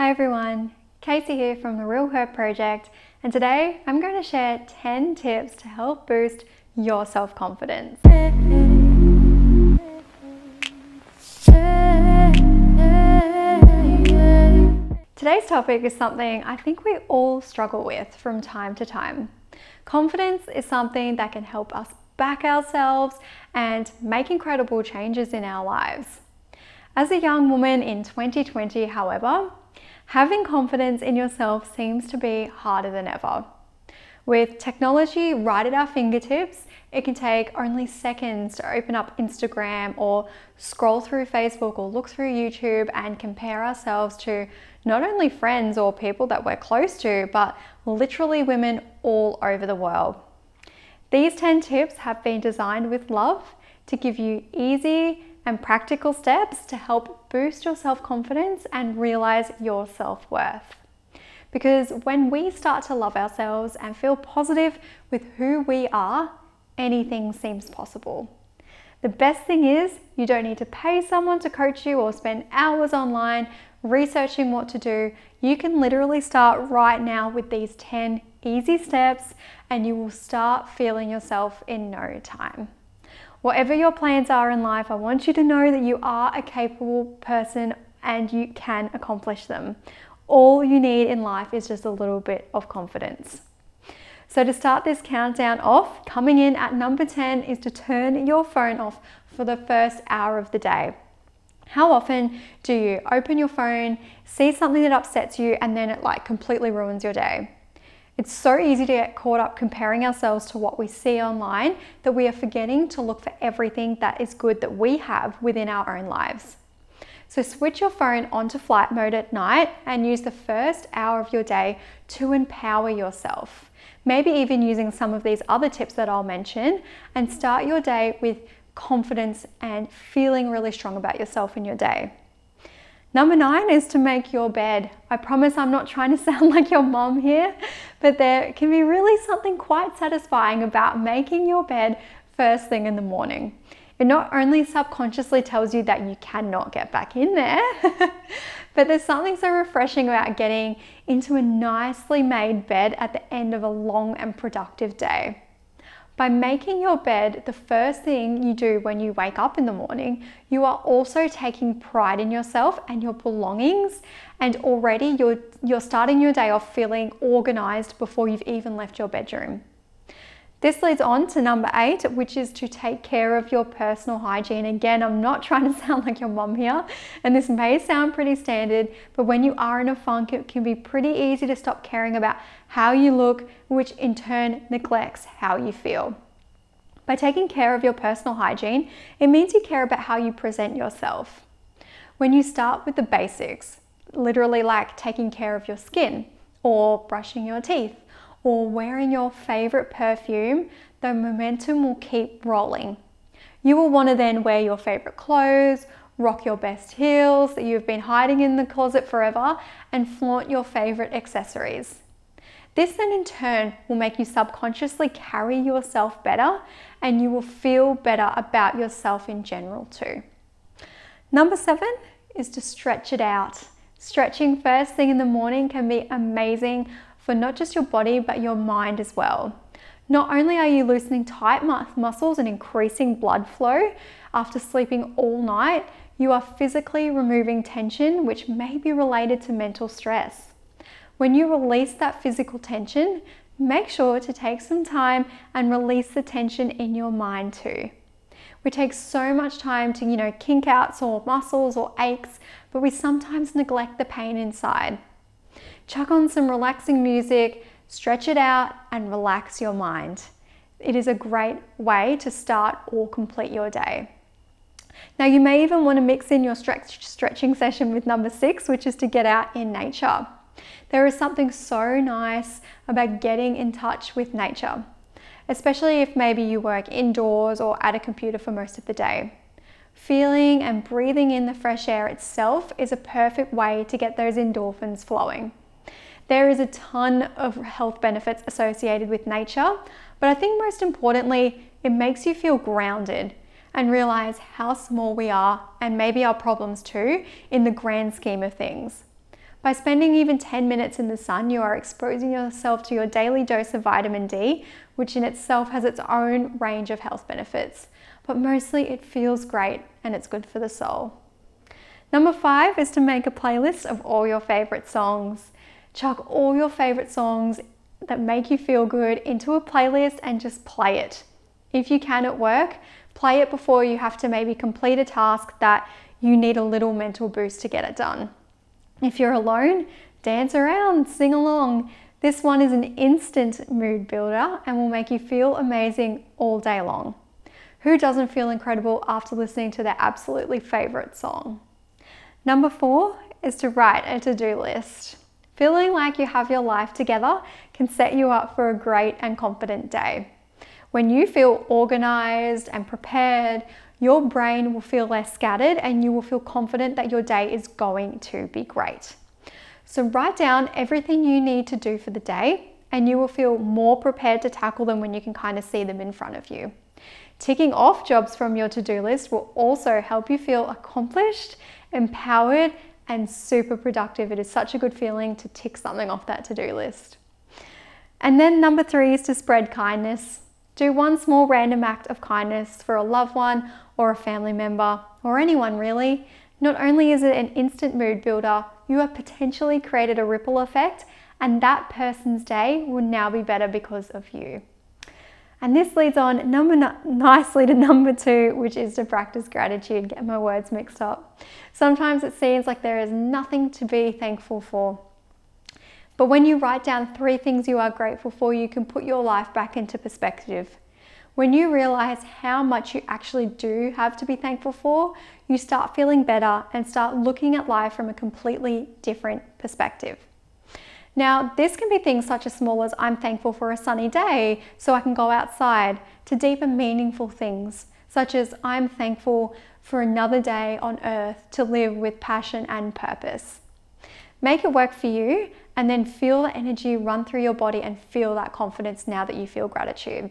Hi everyone, Casey here from The Real Her Project, and today I'm going to share 10 tips to help boost your self confidence. Today's topic is something I think we all struggle with from time to time. Confidence is something that can help us back ourselves and make incredible changes in our lives. As a young woman in 2020, however, having confidence in yourself seems to be harder than ever. With technology right at our fingertips, it can take only seconds to open up Instagram or scroll through Facebook or look through YouTube and compare ourselves to not only friends or people that we're close to, but literally women all over the world. These 10 tips have been designed with love to give you easy, and practical steps to help boost your self confidence and realize your self worth. Because when we start to love ourselves and feel positive with who we are, anything seems possible. The best thing is, you don't need to pay someone to coach you or spend hours online researching what to do. You can literally start right now with these 10 easy steps, and you will start feeling yourself in no time. Whatever your plans are in life, I want you to know that you are a capable person and you can accomplish them. All you need in life is just a little bit of confidence. So, to start this countdown off, coming in at number 10 is to turn your phone off for the first hour of the day. How often do you open your phone, see something that upsets you, and then it like completely ruins your day? It's so easy to get caught up comparing ourselves to what we see online that we are forgetting to look for everything that is good that we have within our own lives. So switch your phone onto flight mode at night and use the first hour of your day to empower yourself. Maybe even using some of these other tips that I'll mention and start your day with confidence and feeling really strong about yourself in your day. Number nine is to make your bed. I promise I'm not trying to sound like your mom here, but there can be really something quite satisfying about making your bed first thing in the morning. It not only subconsciously tells you that you cannot get back in there, but there's something so refreshing about getting into a nicely made bed at the end of a long and productive day. By making your bed the first thing you do when you wake up in the morning, you are also taking pride in yourself and your belongings, and already you're, you're starting your day off feeling organized before you've even left your bedroom. This leads on to number eight, which is to take care of your personal hygiene. Again, I'm not trying to sound like your mom here, and this may sound pretty standard, but when you are in a funk, it can be pretty easy to stop caring about how you look, which in turn neglects how you feel. By taking care of your personal hygiene, it means you care about how you present yourself. When you start with the basics, literally like taking care of your skin or brushing your teeth, or wearing your favorite perfume, the momentum will keep rolling. You will want to then wear your favorite clothes, rock your best heels that you've been hiding in the closet forever, and flaunt your favorite accessories. This then in turn will make you subconsciously carry yourself better and you will feel better about yourself in general too. Number seven is to stretch it out. Stretching first thing in the morning can be amazing for not just your body, but your mind as well. Not only are you loosening tight muscles and increasing blood flow after sleeping all night, you are physically removing tension, which may be related to mental stress. When you release that physical tension, make sure to take some time and release the tension in your mind too. We take so much time to, you know, kink outs or muscles or aches, but we sometimes neglect the pain inside. Chuck on some relaxing music, stretch it out, and relax your mind. It is a great way to start or complete your day. Now, you may even want to mix in your stretch, stretching session with number six, which is to get out in nature. There is something so nice about getting in touch with nature, especially if maybe you work indoors or at a computer for most of the day. Feeling and breathing in the fresh air itself is a perfect way to get those endorphins flowing. There is a ton of health benefits associated with nature, but I think most importantly, it makes you feel grounded and realize how small we are and maybe our problems too in the grand scheme of things. By spending even 10 minutes in the sun, you are exposing yourself to your daily dose of vitamin D, which in itself has its own range of health benefits but mostly it feels great and it's good for the soul. Number five is to make a playlist of all your favorite songs. Chuck all your favorite songs that make you feel good into a playlist and just play it. If you can at work, play it before you have to maybe complete a task that you need a little mental boost to get it done. If you're alone, dance around, sing along. This one is an instant mood builder and will make you feel amazing all day long. Who doesn't feel incredible after listening to their absolutely favorite song? Number four is to write a to-do list. Feeling like you have your life together can set you up for a great and confident day. When you feel organized and prepared, your brain will feel less scattered and you will feel confident that your day is going to be great. So write down everything you need to do for the day and you will feel more prepared to tackle them when you can kind of see them in front of you. Ticking off jobs from your to-do list will also help you feel accomplished, empowered, and super productive. It is such a good feeling to tick something off that to-do list. And then number three is to spread kindness. Do one small random act of kindness for a loved one or a family member or anyone really. Not only is it an instant mood builder, you have potentially created a ripple effect and that person's day will now be better because of you. And this leads on number nicely to number two, which is to practice gratitude, get my words mixed up. Sometimes it seems like there is nothing to be thankful for. But when you write down three things you are grateful for, you can put your life back into perspective. When you realize how much you actually do have to be thankful for, you start feeling better and start looking at life from a completely different perspective. Now, this can be things such as small as I'm thankful for a sunny day so I can go outside, to deeper meaningful things such as I'm thankful for another day on earth to live with passion and purpose. Make it work for you and then feel the energy run through your body and feel that confidence now that you feel gratitude.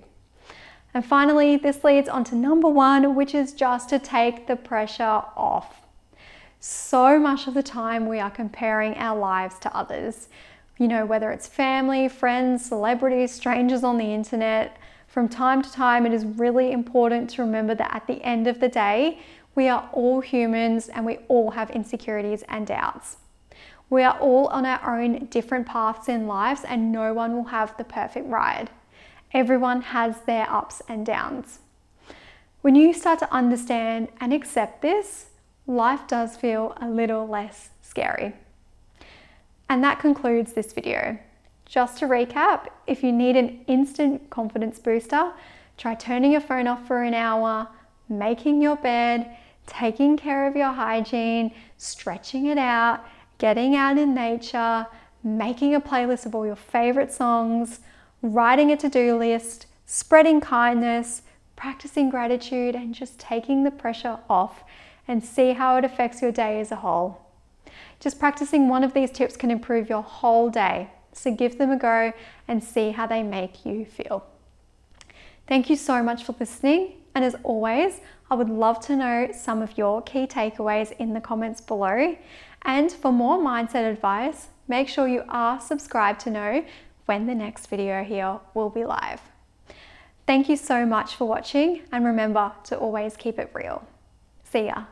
And finally, this leads on to number one, which is just to take the pressure off. So much of the time, we are comparing our lives to others you know, whether it's family, friends, celebrities, strangers on the internet, from time to time, it is really important to remember that at the end of the day, we are all humans and we all have insecurities and doubts. We are all on our own different paths in lives, and no one will have the perfect ride. Everyone has their ups and downs. When you start to understand and accept this, life does feel a little less scary. And that concludes this video. Just to recap, if you need an instant confidence booster, try turning your phone off for an hour, making your bed, taking care of your hygiene, stretching it out, getting out in nature, making a playlist of all your favorite songs, writing a to-do list, spreading kindness, practicing gratitude and just taking the pressure off and see how it affects your day as a whole. Just practicing one of these tips can improve your whole day. So give them a go and see how they make you feel. Thank you so much for listening. And as always, I would love to know some of your key takeaways in the comments below. And for more mindset advice, make sure you are subscribed to know when the next video here will be live. Thank you so much for watching and remember to always keep it real. See ya.